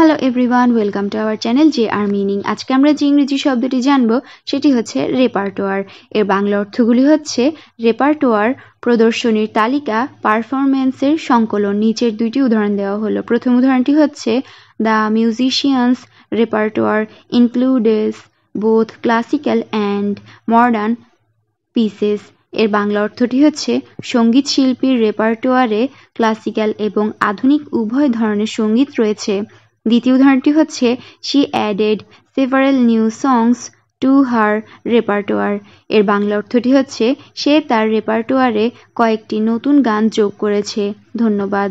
hello everyone welcome to our channel J R meaning আজকে আমরা যে ইংরেজি শব্দটি জানব সেটি হচ্ছে রেপার্টোয়ার এর বাংলা অর্থগুলি হচ্ছে রেপার্টোয়ার প্রদর্শনীর তালিকা পারফরমেন্সের সংকলন নিচের দুইটি উদাহরণ দেওয়া হলো প্রথম উদাহরণটি হচ্ছে the musician's repertoire includes both classical and modern pieces এর বাংলা অর্থটি হচ্ছে সঙ্গীত শিল্পীর রেপার্টোয়ারে ক্লাসিক্যাল এবং আধুনিক উভয় ধরনের সঙ্গীত রয়েছে দ্বিতীয় উদাহরণটি হচ্ছে she added several new songs to her repertoire এর বাংলা অর্থটি হচ্ছে সে তার রেপার্টোয়ারে কয়েকটি নতুন গান যোগ করেছে ধন্যবাদ